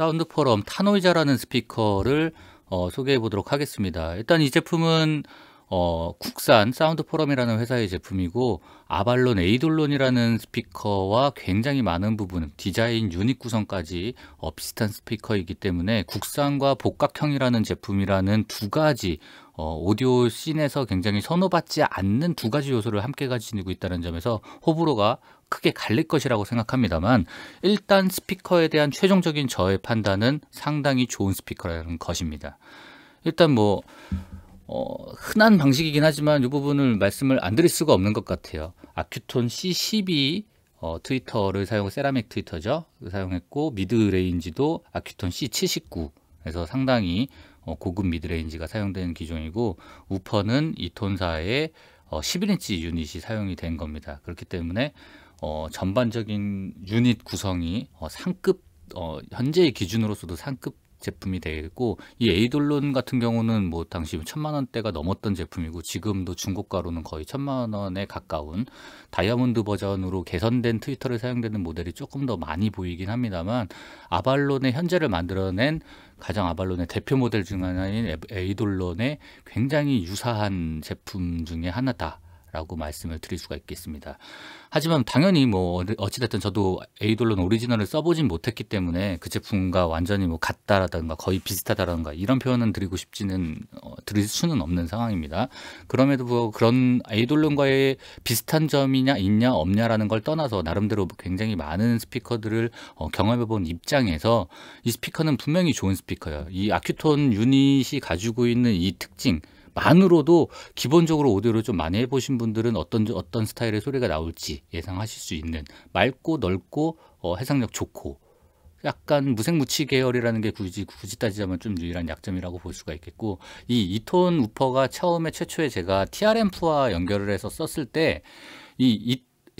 사운드 포럼 타노이자라는 스피커를 어, 소개해 보도록 하겠습니다. 일단 이 제품은 어, 국산 사운드 포럼이라는 회사의 제품이고 아발론 에이돌론이라는 스피커와 굉장히 많은 부분 디자인 유닛 구성까지 어, 비슷한 스피커이기 때문에 국산과 복각형이라는 제품이라는 두 가지 어, 오디오 씬에서 굉장히 선호받지 않는 두 가지 요소를 함께 가지고 있다는 점에서 호불호가 크게 갈릴 것이라고 생각합니다만 일단 스피커에 대한 최종적인 저의 판단은 상당히 좋은 스피커라는 것입니다. 일단 뭐 어, 흔한 방식이긴 하지만 이 부분을 말씀을 안 드릴 수가 없는 것 같아요. 아큐톤 C12 어, 트위터를 사용, 세라믹 트위터죠. 사용했고 미드 레인지도 아큐톤 C79 그래서 상당히 어, 고급 미드레인지가 사용된 기종이고 우퍼는 이톤사의 어, 11인치 유닛이 사용이 된 겁니다. 그렇기 때문에 어, 전반적인 유닛 구성이 어, 상급 어, 현재의 기준으로서도 상급 제품이 되고 이 에이돌론 같은 경우는 뭐 당시 천만 원대가 넘었던 제품이고 지금도 중고가로는 거의 천만 원에 가까운 다이아몬드 버전으로 개선된 트위터를 사용되는 모델이 조금 더 많이 보이긴 합니다만 아발론의 현재를 만들어낸 가장 아발론의 대표 모델 중 하나인 에이돌론의 굉장히 유사한 제품 중의 하나다. 라고 말씀을 드릴 수가 있겠습니다. 하지만 당연히 뭐 어찌됐든 저도 에이돌론 오리지널을 써보진 못했기 때문에 그 제품과 완전히 뭐 같다라든가 거의 비슷하다라든가 이런 표현은 드리고 싶지는 어, 드릴 수는 없는 상황입니다. 그럼에도 불구하고 그런 에이돌론과의 비슷한 점이냐 있냐 없냐라는 걸 떠나서 나름대로 굉장히 많은 스피커들을 어, 경험해본 입장에서 이 스피커는 분명히 좋은 스피커예요. 이 아큐톤 유닛이 가지고 있는 이 특징 만으로도 기본적으로 오디오를 좀 많이 해보신 분들은 어떤 어떤 스타일의 소리가 나올지 예상하실 수 있는 맑고 넓고 어, 해상력 좋고 약간 무색무취 계열이라는 게 굳이 굳이 따지자면 좀 유일한 약점이라고 볼 수가 있겠고 이이톤 우퍼가 처음에 최초에 제가 TRM프와 연결을 해서 썼을 때이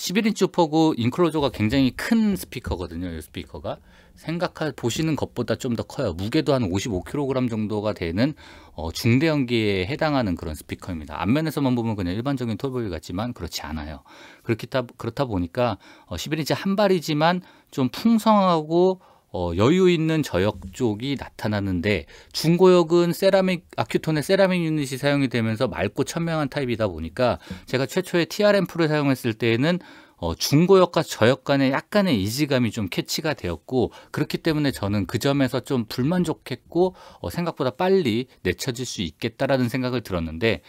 11인치 우 퍼고 인클로저가 굉장히 큰 스피커거든요. 이 스피커가 생각할 보시는 것보다 좀 더 커요. 무게도 한 55kg 정도가 되는 어, 중대형기에 해당하는 그런 스피커입니다. 앞면에서만 보면 그냥 일반적인 톨보이 같지만 그렇지 않아요. 그렇다 그렇다 보니까 어, 11인치 한 발이지만 좀 풍성하고 어, 여유 있는 저역 쪽이 나타나는데 중고역은 세라믹 아큐톤의 세라믹 유닛이 사용이 되면서 맑고 천명한 타입이다 보니까 제가 최초에 TRM 프를 사용했을 때에는 어, 중고역과 저역 간의 약간의 이지감이 좀 캐치가 되었고 그렇기 때문에 저는 그 점에서 좀 불만족했고 어, 생각보다 빨리 내쳐질 수 있겠다라는 생각을 들었는데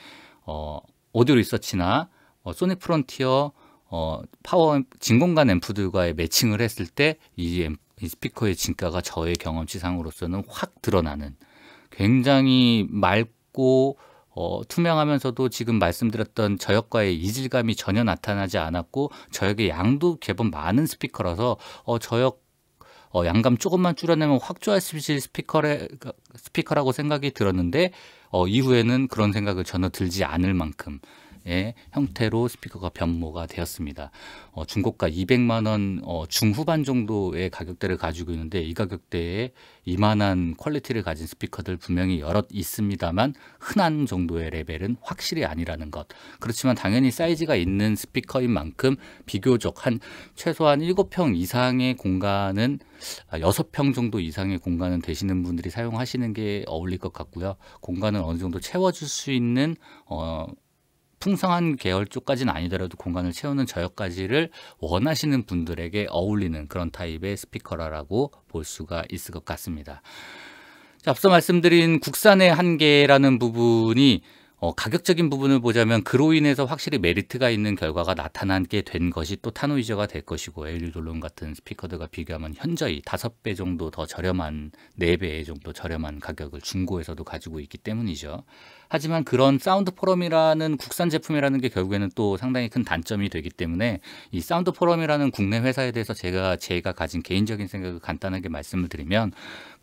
어, 오디오 리서치나 어, 소닉 프론티어 어, 파워 진공관 앰프들과의 매칭을 했을 때이 앰프 이 스피커의 진가가 저의 경험치상으로서는 확 드러나는 굉장히 맑고 어, 투명하면서도 지금 말씀드렸던 저역과의 이질감이 전혀 나타나지 않았고 저역의 양도 제법 많은 스피커라서 어, 저역 어, 양감 조금만 줄여내면 확 좋아질 스피커래, 스피커라고 생각이 들었는데 어, 이후에는 그런 생각을 전혀 들지 않을 만큼 의 예, 형태로 스피커가 변모가 되었습니다. 어, 중고가 200만 원 어, 중후반 정도의 가격대를 가지고 있는데 이 가격대에 이만한 퀄리티를 가진 스피커들 분명히 여럿 있습니다만 흔한 정도의 레벨은 확실히 아니라는 것. 그렇지만 당연히 사이즈가 있는 스피커인 만큼 비교적 한 최소한 7평 이상의 공간은 6평 아, 정도 이상의 공간은 되시는 분들이 사용하시는 게 어울릴 것 같고요. 공간을 어느 정도 채워줄 수 있는 어, 풍성한 계열 쪽까지는 아니더라도 공간을 채우는 저역까지를 원하시는 분들에게 어울리는 그런 타입의 스피커라라고 볼 수가 있을 것 같습니다. 자, 앞서 말씀드린 국산의 한계라는 부분이 어, 가격적인 부분을 보자면 그로 인해서 확실히 메리트가 있는 결과가 나타나게 된 것이 또 타노이저가 될 것이고 엘리돌론 같은 스피커들과 비교하면 현저히 다섯 배 정도 더 저렴한 네 배 정도 저렴한 가격을 중고에서도 가지고 있기 때문이죠. 하지만 그런 사운드 포럼이라는 국산 제품이라는 게 결국에는 또 상당히 큰 단점이 되기 때문에 이 사운드 포럼이라는 국내 회사에 대해서 제가 제가 가진 개인적인 생각을 간단하게 말씀을 드리면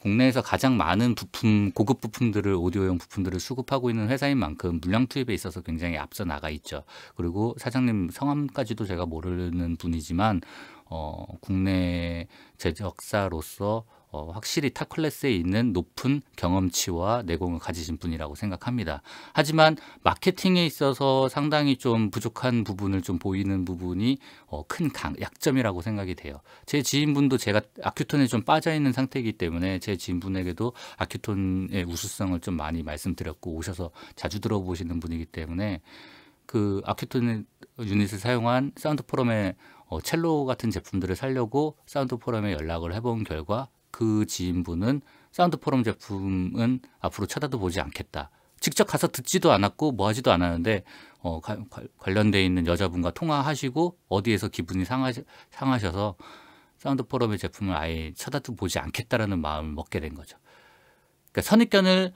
국내에서 가장 많은 부품 고급 부품들을 오디오용 부품들을 수급하고 있는 회사인 만큼 물량 투입에 있어서 굉장히 앞서 나가 있죠. 그리고 사장님 성함까지도 제가 모르는 분이지만 어, 국내 제작사로서 어, 확실히 타 클래스에 있는 높은 경험치와 내공을 가지신 분이라고 생각합니다. 하지만 마케팅에 있어서 상당히 좀 부족한 부분을 좀 보이는 부분이 어, 큰 강, 약점이라고 생각이 돼요. 제 지인분도 제가 아큐톤에 좀 빠져 있는 상태이기 때문에 제 지인분에게도 아큐톤의 우수성을 좀 많이 말씀드렸고 오셔서 자주 들어보시는 분이기 때문에 그 아큐톤 유닛을 사용한 사운드 포럼의 어, 첼로 같은 제품들을 사려고 사운드 포럼에 연락을 해본 결과 그 지인분은 사운드 포럼 제품은 앞으로 쳐다도 보지 않겠다. 직접 가서 듣지도 않았고 뭐 하지도 않았는데 어, 관련돼 있는 여자분과 통화하시고 어디에서 기분이 상하 상하셔서 사운드 포럼의 제품을 아예 쳐다도 보지 않겠다라는 마음을 먹게 된 거죠. 그러니까 선입견을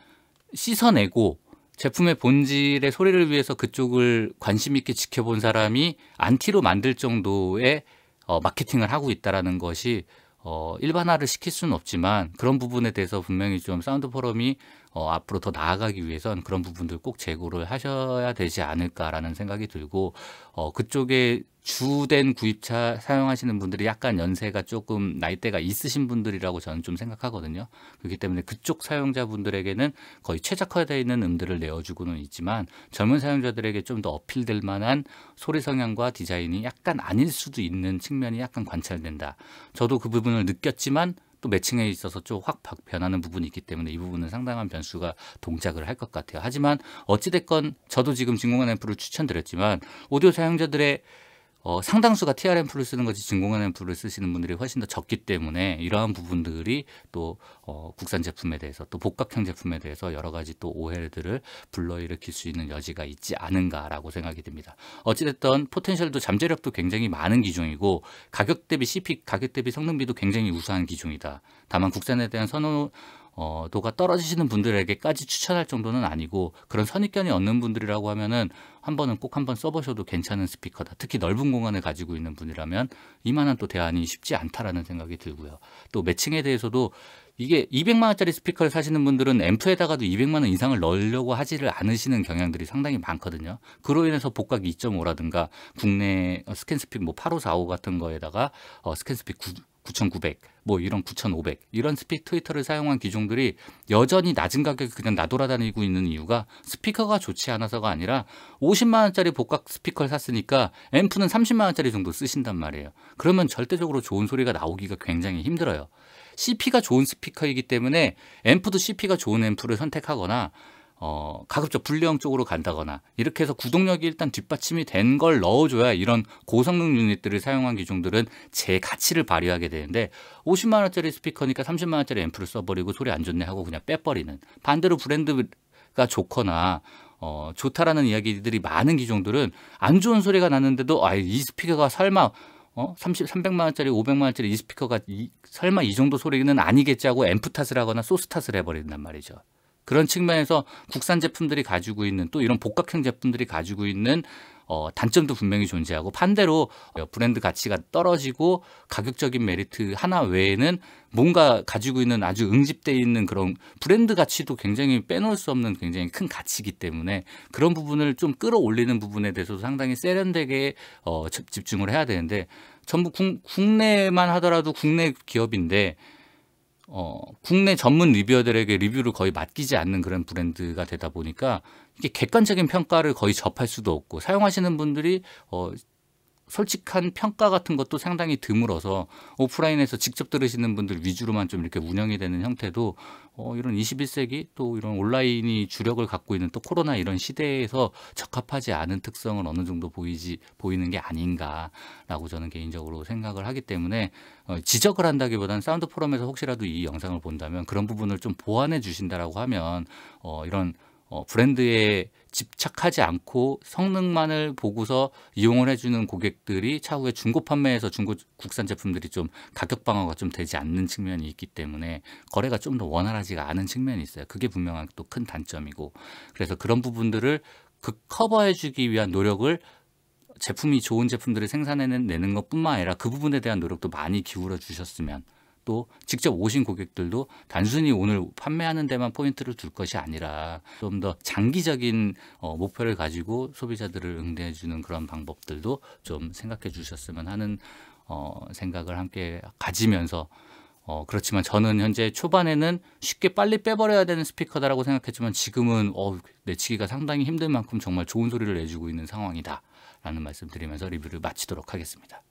씻어내고 제품의 본질의 소리를 위해서 그쪽을 관심 있게 지켜본 사람이 안티로 만들 정도의 어, 마케팅을 하고 있다라는 것이 어, 일반화를 시킬 수는 없지만 그런 부분에 대해서 분명히 좀 사운드 포럼이 어, 앞으로 더 나아가기 위해선 그런 부분들 꼭 제고를 하셔야 되지 않을까라는 생각이 들고 어, 그쪽에 주된 구입차 사용하시는 분들이 약간 연세가 조금 나이대가 있으신 분들이라고 저는 좀 생각하거든요. 그렇기 때문에 그쪽 사용자분들에게는 거의 최적화되어 있는 음들을 내어주고는 있지만 젊은 사용자들에게 좀 더 어필될 만한 소리 성향과 디자인이 약간 아닐 수도 있는 측면이 약간 관찰된다. 저도 그 부분을 느꼈지만 또 매칭에 있어서 좀확 변하는 부분이 있기 때문에 이 부분은 상당한 변수가 동작을 할 것 같아요. 하지만 어찌됐건 저도 지금 진공관 앰프를 추천드렸지만 오디오 사용자들의 어, 상당수가 TRM프를 쓰는 것이 진공RM프를 쓰시는 분들이 훨씬 더 적기 때문에 이러한 부분들이 또 어, 국산 제품에 대해서 또 복각형 제품에 대해서 여러 가지 또 오해들을 불러일으킬 수 있는 여지가 있지 않은가라고 생각이 듭니다. 어찌됐든 포텐셜도 잠재력도 굉장히 많은 기종이고 가격 대비 CP 가격 대비 성능비도 굉장히 우수한 기종이다. 다만 국산에 대한 선호 어, 도가 떨어지시는 분들에게까지 추천할 정도는 아니고 그런 선입견이 없는 분들이라고 하면은 한 번은 꼭 한 번 써보셔도 괜찮은 스피커다. 특히 넓은 공간을 가지고 있는 분이라면 이만한 또 대안이 쉽지 않다라는 생각이 들고요. 또 매칭에 대해서도 이게 200만 원짜리 스피커를 사시는 분들은 앰프에다가도 200만 원 이상을 넣으려고 하지를 않으시는 경향들이 상당히 많거든요. 그로 인해서 복각 2.5라든가 국내 스캔스픽 뭐8545 같은 거에다가 어, 스캔스픽 9,900, 뭐 이런 9,500 이런 스픽 트위터를 사용한 기종들이 여전히 낮은 가격에 그냥 나돌아다니고 있는 이유가 스피커가 좋지 않아서가 아니라 50만 원짜리 복각 스피커를 샀으니까 앰프는 30만 원짜리 정도 쓰신단 말이에요. 그러면 절대적으로 좋은 소리가 나오기가 굉장히 힘들어요. CP가 좋은 스피커이기 때문에 앰프도 CP가 좋은 앰프를 선택하거나 어, 가급적 불량 쪽으로 간다거나 이렇게 해서 구동력이 일단 뒷받침이 된 걸 넣어줘야 이런 고성능 유닛들을 사용한 기종들은 제 가치를 발휘하게 되는데 50만 원짜리 스피커니까 30만 원짜리 앰프를 써버리고 소리 안 좋네 하고 그냥 빼버리는 반대로 브랜드가 좋거나 어, 좋다라는 이야기들이 많은 기종들은 안 좋은 소리가 났는데도아 이 스피커가 설마 어? 30, 300만 원짜리, 500만 원짜리 이 스피커가 이, 설마 이 정도 소리는 아니겠지 하고 앰프 탓을 하거나 소스 탓을 해버린단 말이죠. 그런 측면에서 국산 제품들이 가지고 있는 또 이런 복각형 제품들이 가지고 있는 어, 단점도 분명히 존재하고 반대로 어, 브랜드 가치가 떨어지고 가격적인 메리트 하나 외에는 뭔가 가지고 있는 아주 응집돼 있는 그런 브랜드 가치도 굉장히 빼놓을 수 없는 굉장히 큰 가치이기 때문에 그런 부분을 좀 끌어올리는 부분에 대해서도 상당히 세련되게 어, 집중을 해야 되는데 전부 국, 국내만 하더라도 국내 기업인데 어, 국내 전문 리뷰어들에게 리뷰를 거의 맡기지 않는 그런 브랜드가 되다 보니까 이게 객관적인 평가를 거의 접할 수도 없고 사용하시는 분들이 어, 솔직한 평가 같은 것도 상당히 드물어서 오프라인에서 직접 들으시는 분들 위주로만 좀 이렇게 운영이 되는 형태도 어, 이런 21세기 또 이런 온라인이 주력을 갖고 있는 또 코로나 이런 시대에서 적합하지 않은 특성을 어느 정도 보이지 보이는 게 아닌가라고 저는 개인적으로 생각을 하기 때문에 어, 지적을 한다기보다는 사운드 포럼에서 혹시라도 이 영상을 본다면 그런 부분을 좀 보완해 주신다라고 하면 어, 이런 어, 브랜드에 집착하지 않고 성능만을 보고서 이용을 해주는 고객들이 차후에 중고 판매에서 중고 국산 제품들이 좀 가격 방어가 좀 되지 않는 측면이 있기 때문에 거래가 좀 더 원활하지가 않은 측면이 있어요. 그게 분명한 또 큰 단점이고 그래서 그런 부분들을 그 커버해주기 위한 노력을 제품이 좋은 제품들을 생산해내는 것뿐만 아니라 그 부분에 대한 노력도 많이 기울여 주셨으면 또 직접 오신 고객들도 단순히 오늘 판매하는 데만 포인트를 둘 것이 아니라 좀 더 장기적인 어, 목표를 가지고 소비자들을 응대해 주는 그런 방법들도 좀 생각해 주셨으면 하는 어, 생각을 함께 가지면서 어, 그렇지만 저는 현재 초반에는 쉽게 빨리 빼버려야 되는 스피커다라고 생각했지만 지금은 어, 내치기가 상당히 힘들 만큼 정말 좋은 소리를 내주고 있는 상황이다라는 말씀 드리면서 리뷰를 마치도록 하겠습니다.